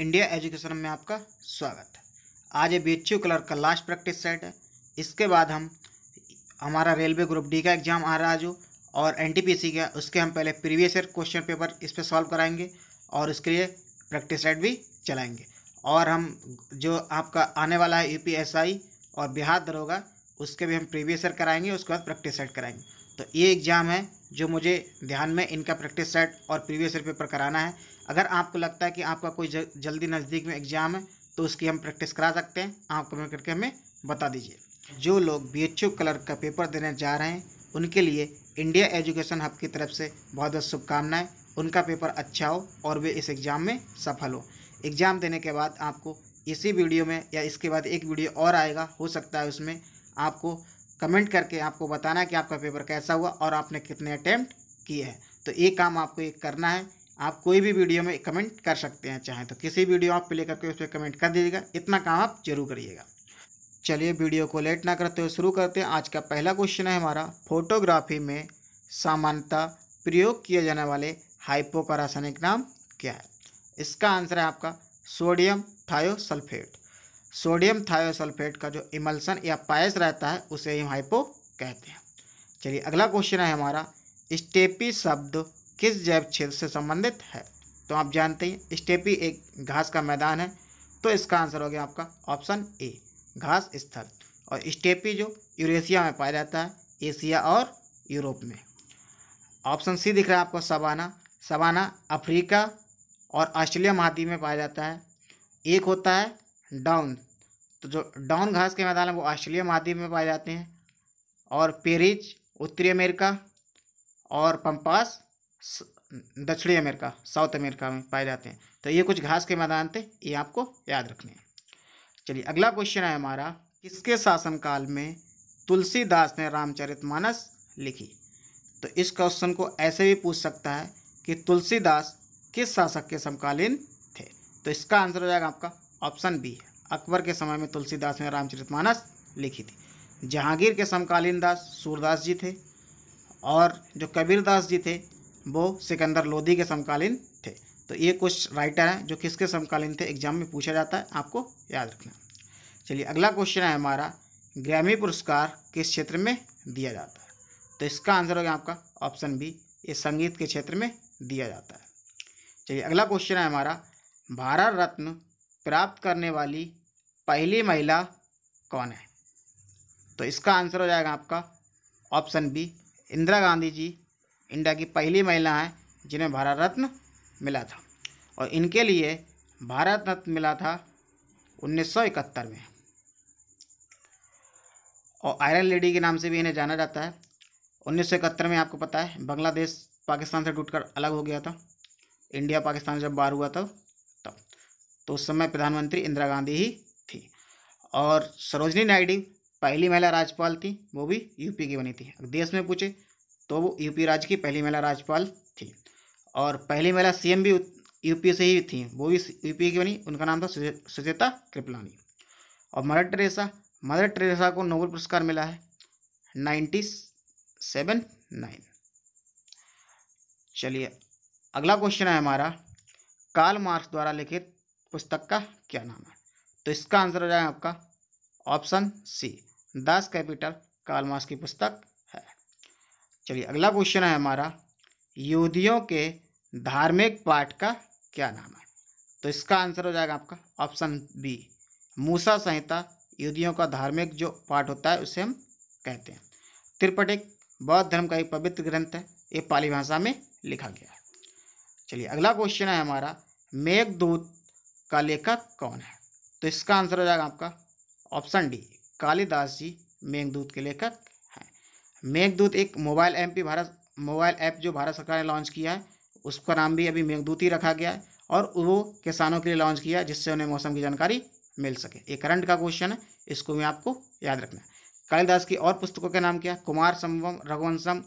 India education में आपका स्वागत है आज ये बी एच यू कलर का लास्ट प्रैक्टिस सेट है इसके बाद हम हमारा रेलवे ग्रुप डी का एग्ज़ाम आ रहा है जो और एन टी पी सी का उसके हम पहले प्रीवियस ईयर क्वेश्चन पेपर इस पर सॉल्व कराएंगे और उसके लिए प्रैक्टिस सेट भी चलाएंगे और हम जो आपका आने वाला है यू पी एस आई और बिहार दरोगा उसके भी हम प्रीवियस ईयर कराएंगे उसके बाद प्रैक्टिस सेट कराएंगे तो ये एग्ज़ाम है जो मुझे ध्यान में इनका प्रैक्टिस सेट और प्रीवियस ईयर पेपर कराना है अगर आपको लगता है कि आपका कोई जल्दी नज़दीक में एग्ज़ाम है तो उसकी हम प्रैक्टिस करा सकते हैं आप कमेंट करके हमें बता दीजिए जो लोग बी एच कलर का पेपर देने जा रहे हैं उनके लिए इंडिया एजुकेशन हब की तरफ से बहुत बहुत शुभकामनाएँ उनका पेपर अच्छा हो और वे इस एग्ज़ाम में सफल हो एग्ज़ाम देने के बाद आपको इसी वीडियो में या इसके बाद एक वीडियो और आएगा हो सकता है उसमें आपको कमेंट करके आपको बताना है कि आपका पेपर कैसा हुआ और आपने कितने अटैम्प्ट किए हैं तो ये काम आपको एक करना है आप कोई भी वीडियो में कमेंट कर सकते हैं चाहें तो किसी वीडियो आप प्ले करके उस पर कमेंट कर दीजिएगा इतना काम आप जरूर करिएगा चलिए वीडियो को लेट ना करते हुए शुरू करते हैं आज का पहला क्वेश्चन है हमारा फोटोग्राफी में सामान्यतः प्रयोग किए जाने वाले हाइपो का रासायनिक नाम क्या है इसका आंसर है आपका सोडियम थायोसल्फेट सोडियम थायोसल्फेट का जो इमल्सन या पायस रहता है उसे हम हाइपो कहते हैं चलिए अगला क्वेश्चन है हमारा स्टेपी शब्द किस जैव क्षेत्र से संबंधित है तो आप जानते हैं स्टेपी एक घास का मैदान है तो इसका आंसर हो गया आपका ऑप्शन ए घास स्थल और स्टेपी जो यूरेशिया में पाया जाता है एशिया और यूरोप में ऑप्शन सी दिख रहा है आपको सवाना सवाना अफ्रीका और ऑस्ट्रेलिया महाद्वीप में पाया जाता है एक होता है डाउन तो जो डाउन घास के मैदान है वो ऑस्ट्रेलिया महाद्वीप में पाए जाते हैं और पेरिज उत्तरी अमेरिका और पंपास दक्षिणी अमेरिका साउथ अमेरिका में पाए जाते हैं तो ये कुछ घास के मैदान थे ये आपको याद रखने हैं चलिए अगला क्वेश्चन है हमारा किसके शासनकाल में तुलसीदास ने रामचरितमानस लिखी तो इस क्वेश्चन को ऐसे भी पूछ सकता है कि तुलसीदास किस शासक के समकालीन थे तो इसका आंसर हो जाएगा आपका ऑप्शन बी अकबर के समय में तुलसीदास ने रामचरितमानस लिखी थी जहांगीर के समकालीन दास सूरदास जी थे और जो कबीरदास जी थे वो सिकंदर लोधी के समकालीन थे तो ये कुछ राइटर हैं जो किसके समकालीन थे एग्जाम में पूछा जाता है आपको याद रखना चलिए अगला क्वेश्चन है हमारा ग्रैमी पुरस्कार किस क्षेत्र में दिया जाता है तो इसका आंसर हो गया आपका ऑप्शन बी ये संगीत के क्षेत्र में दिया जाता है चलिए अगला क्वेश्चन है हमारा भारत रत्न प्राप्त करने वाली पहली महिला कौन है तो इसका आंसर हो जाएगा आपका option B Indira Gandhi ji India की पहली महिला हैं जिन्हें भारत रत्न मिला था और इनके लिए भारत रत्न मिला था 1971 में और आयरन लेडी के नाम से भी इन्हें जाना जाता है 1971 में आपको पता है बांग्लादेश पाकिस्तान से टूटकर अलग हो गया था इंडिया पाकिस्तान जब बार हुआ था तब तो उस समय प्रधानमंत्री इंदिरा गांधी ही थी और सरोजनी नायडू पहली महिला राज्यपाल थी वो भी यूपी की बनी थी देश में पूछे तो वो यूपी राज्य की पहली महिला राज्यपाल थी और पहली महिला सीएम भी यूपी से ही थी वो भी यूपी की बनी उनका नाम था सुचेता कृपलानी और मदर टेरेसा मदर टेरेसा को नोबेल पुरस्कार मिला है नाइन्टी सेवन नाइन चलिए अगला क्वेश्चन है हमारा कार्ल मार्क्स द्वारा लिखित पुस्तक का क्या नाम है तो इसका आंसर हो जाएगा आपका option C das capital Karl Marx की पुस्तक चलिए अगला क्वेश्चन है हमारा यहूदियों के धार्मिक पाठ का क्या नाम है तो इसका आंसर हो जाएगा आपका ऑप्शन बी मूसा संहिता यहूदियों का धार्मिक जो पाठ होता है उसे हम कहते हैं त्रिपटिक बौद्ध धर्म का एक पवित्र ग्रंथ है ये पाली भाषा में लिखा गया है चलिए अगला क्वेश्चन है हमारा मेघदूत का लेखक कौन है तो इसका आंसर हो जाएगा आपका ऑप्शन डी कालिदास जी मेघदूत के लेखक मेघदूत एक मोबाइल भी भारत मोबाइल ऐप जो भारत सरकार ने लॉन्च किया है उसका नाम भी अभी मेघदूत ही रखा गया है और वो किसानों के लिए लॉन्च किया जिससे उन्हें मौसम की जानकारी मिल सके ये करंट का क्वेश्चन है इसको भी आपको याद रखना कालिदास की और पुस्तकों के नाम क्या कुमार संभम रघुवंशम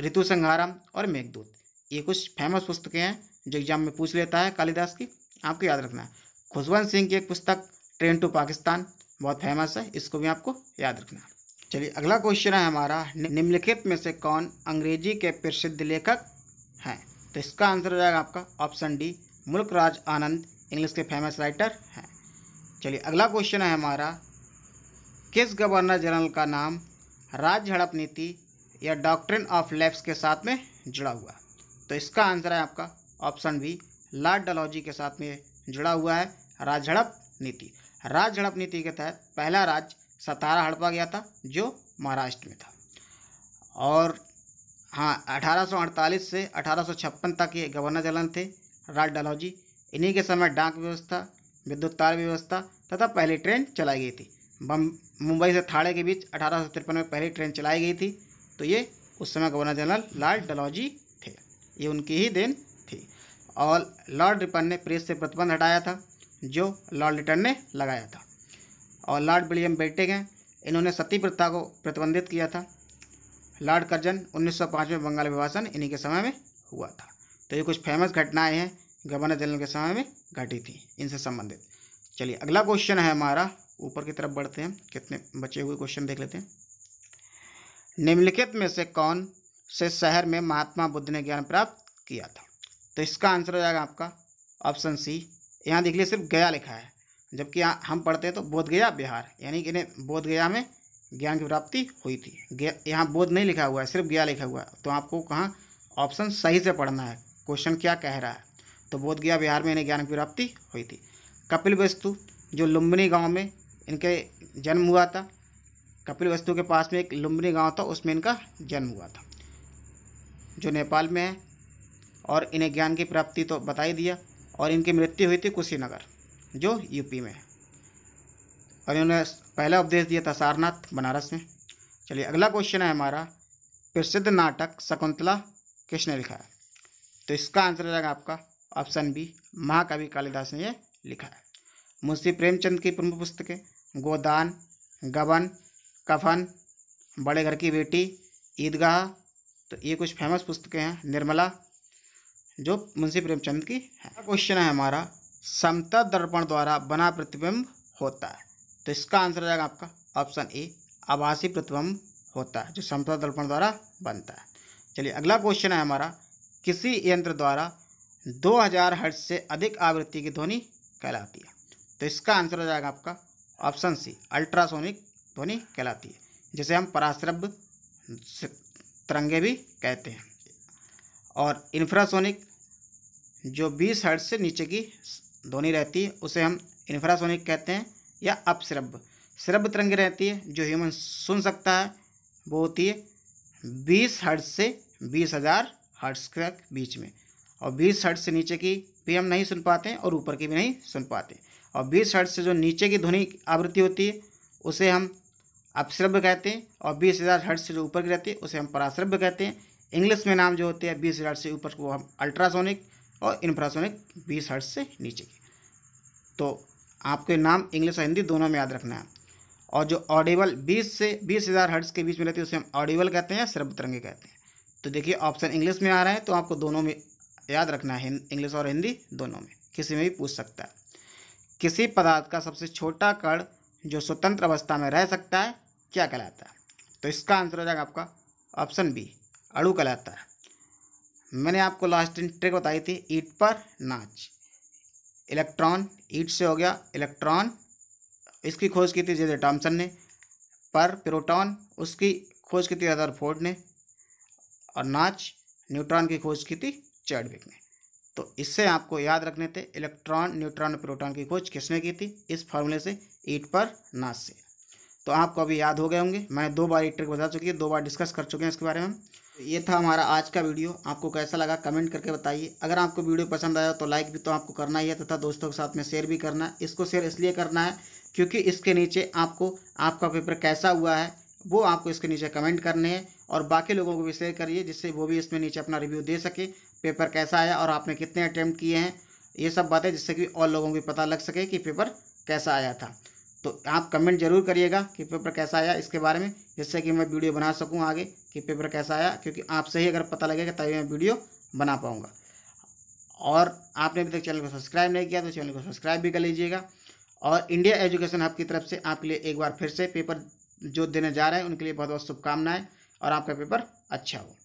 ऋतु संहारम और मेघदूत ये कुछ फेमस पुस्तकें हैं जो एग्जाम में पूछ लेता है कालिदास की आपको याद रखना है खुशवंत सिंह की एक पुस्तक ट्रेन टू पाकिस्तान बहुत फेमस है इसको भी आपको याद रखना है चलिए अगला क्वेश्चन है हमारा निम्नलिखित में से कौन अंग्रेजी के प्रसिद्ध लेखक हैं तो इसका आंसर हो जाएगा आपका option D Mulk Raj Anand English के फेमस राइटर हैं चलिए अगला क्वेश्चन है हमारा किस गवर्नर जनरल का नाम राज झड़प नीति या डॉक्ट्रिन ऑफ लेफ्स के साथ में जुड़ा हुआ तो इसका आंसर है आपका ऑप्शन बी लार्ड डलॉजी के साथ में जुड़ा हुआ है राज झड़प नीति राज झड़प नीति के तहत पहला राज्य सतारा हड़पा गया था जो महाराष्ट्र में था और हाँ 1848 से 1856 तक ये गवर्नर जनरल थे राज डलौजी इन्हीं के समय डाक व्यवस्था विद्युत तार व्यवस्था तथा पहली ट्रेन चलाई गई थी मुंबई से थाड़े के बीच अठारह में पहली ट्रेन चलाई गई थी तो ये उस समय गवर्नर जनरल लॉर्ड डलौजी थे ये उनकी ही देन थी और लॉर्ड रिपन ने प्रेस से प्रतिबंध हटाया था जो लॉर्ड लिटन ने लगाया था और लॉर्ड विलियम बेटे हैं इन्होंने सती प्रथा को प्रतिबंधित किया था लॉर्ड कर्जन 1905 में बंगाल विभाषण इन्हीं के समय में हुआ था तो ये कुछ फेमस घटनाएं हैं गवर्नर जनरल के समय में घटी थी इनसे संबंधित चलिए अगला क्वेश्चन है हमारा ऊपर की तरफ बढ़ते हैं कितने बचे हुए क्वेश्चन देख लेते हैं निम्नलिखित में से कौन से शहर में महात्मा बुद्ध ने ज्ञान प्राप्त किया था तो इसका आंसर हो जाएगा आपका ऑप्शन सी यहाँ देख लीजिए सिर्फ गया लिखा है जबकि हम पढ़ते हैं तो बोध गया बिहार यानी कि इन्हें बोध गया में ज्ञान की प्राप्ति हुई थी यहाँ बोध नहीं लिखा हुआ है सिर्फ गया लिखा हुआ है तो आपको कहाँ ऑप्शन सही से पढ़ना है क्वेश्चन क्या कह रहा है तो बोध गया बिहार में इन्हें ज्ञान की प्राप्ति हुई थी कपिल वस्तु जो लुम्बिनी गाँव में इनके जन्म हुआ था कपिल वस्तु के पास में एक लुम्बिनी गाँव था उसमें इनका जन्म हुआ था जो नेपाल में है और इन्हें ज्ञान की प्राप्ति तो बता ही दिया और इनकी मृत्यु हुई थी कुशीनगर जो यूपी में है और इन्होंने पहला उपदेश दिया था सारनाथ बनारस में चलिए अगला क्वेश्चन है हमारा प्रसिद्ध नाटक शकुंतला किसने लिखा है तो इसका आंसर हो जाएगा आपका ऑप्शन बी महाकवि कालिदास ने यह लिखा है मुंशी प्रेमचंद की प्रमुख पुस्तकें गोदान गबन कफन बड़े घर की बेटी ईदगाह तो ये कुछ फेमस पुस्तकें हैं निर्मला जो मुंशी प्रेमचंद की है क्वेश्चन है हमारा समता दर्पण द्वारा बना प्रतिबिंब होता है तो इसका आंसर आ जाएगा आपका ऑप्शन ए आभासी प्रतिबिंब होता है जो समता दर्पण द्वारा बनता है चलिए अगला क्वेश्चन है हमारा किसी यंत्र द्वारा 2000 हज़ार हर्ट से अधिक आवृत्ति की ध्वनि कहलाती है तो इसका आंसर आ जाएगा आपका ऑप्शन सी अल्ट्रासोनिक ध्वनि कहलाती है जिसे हम पराश्रव्य तरंगे भी कहते हैं और इंफ्रासोनिक जो 20 हर्ट से नीचे की ध्वनि रहती है उसे हम इन्फ्रासोनिक कहते हैं या अपश्रब्ध श्रब्ध तरंग रहती है जो ह्यूमन सुन सकता है वो होती है बीस हर्ट्स से बीस हज़ार हर्ट्स के बीच में और बीस हर्ट्स से नीचे की भी हम नहीं सुन पाते और ऊपर की भी नहीं सुन पाते और बीस हर्ट्स से जो नीचे की ध्वनि आवृत्ति होती है उसे हम अपश्रव्य कहते हैं और बीस हज़ार हर्ट्स से जो ऊपर की रहती है उसे हम पराश्रव्य कहते हैं इंग्लिश में नाम जो होते हैं बीस हज़ार से ऊपर को हम अल्ट्रासोनिक और इंफ्रासोनिक बीस हर्ट से नीचे की तो आपके नाम इंग्लिश और हिंदी दोनों में याद रखना है और जो ऑडिबल बीस से बीस हज़ार हर्ट्स के बीच में रहती है उसे हम ऑडिबल कहते हैं या सर्वतरंगी कहते हैं तो देखिए ऑप्शन इंग्लिश में आ रहा है तो आपको दोनों में याद रखना है इंग्लिश और हिंदी दोनों में किसी में भी पूछ सकता है किसी पदार्थ का सबसे छोटा कण जो स्वतंत्र अवस्था में रह सकता है क्या कहलाता है तो इसका आंसर हो जाएगा आपका ऑप्शन बी अड़ू कहलाता है मैंने आपको लास्ट टाइम ट्रिक बताई थी ईट पर नाच इलेक्ट्रॉन ईट से हो गया इलेक्ट्रॉन इसकी खोज की थी जेजे टॉमसन ने पर प्रोटॉन उसकी खोज की थी फोर्ड ने और नाच न्यूट्रॉन की खोज की थी चैडविक ने तो इससे आपको याद रखने थे इलेक्ट्रॉन न्यूट्रॉन प्रोटॉन की खोज किसने की थी इस फॉर्मूले से ईट पर नाच से तो आपको अभी याद हो गए होंगे मैं दो बार एक ट्रिक बता चुकी है दो बार डिस्कस कर चुके हैं इसके बारे में ये था हमारा आज का वीडियो आपको कैसा लगा कमेंट करके बताइए अगर आपको वीडियो पसंद आया तो लाइक भी तो आपको करना ही है तथा दोस्तों के साथ में शेयर भी करना है इसको शेयर इसलिए करना है क्योंकि इसके नीचे आपको आपका पेपर कैसा हुआ है वो आपको इसके नीचे कमेंट करने हैं और बाकी लोगों को भी शेयर करिए जिससे वो भी इसमें नीचे अपना रिव्यू दे सके पेपर कैसा आया और आपने कितने अटैम्प्ट किए हैं ये सब बातें जिससे कि और लोगों को पता लग सके कि पेपर कैसा आया था तो आप कमेंट जरूर करिएगा कि पेपर कैसा आया इसके बारे में जिससे कि मैं वीडियो बना सकूँ आगे कि पेपर कैसा आया क्योंकि आपसे ही अगर पता लगेगा तभी मैं वीडियो बना पाऊँगा और आपने अभी तक चैनल को सब्सक्राइब नहीं किया तो चैनल को सब्सक्राइब भी कर लीजिएगा और इंडिया एजुकेशन हब की तरफ से आपके लिए एक बार फिर से पेपर जो देने जा रहे हैं उनके लिए बहुत बहुत शुभकामनाएं और आपका पेपर अच्छा हो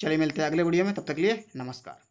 चलिए मिलते हैं अगले वीडियो में तब तक लिए नमस्कार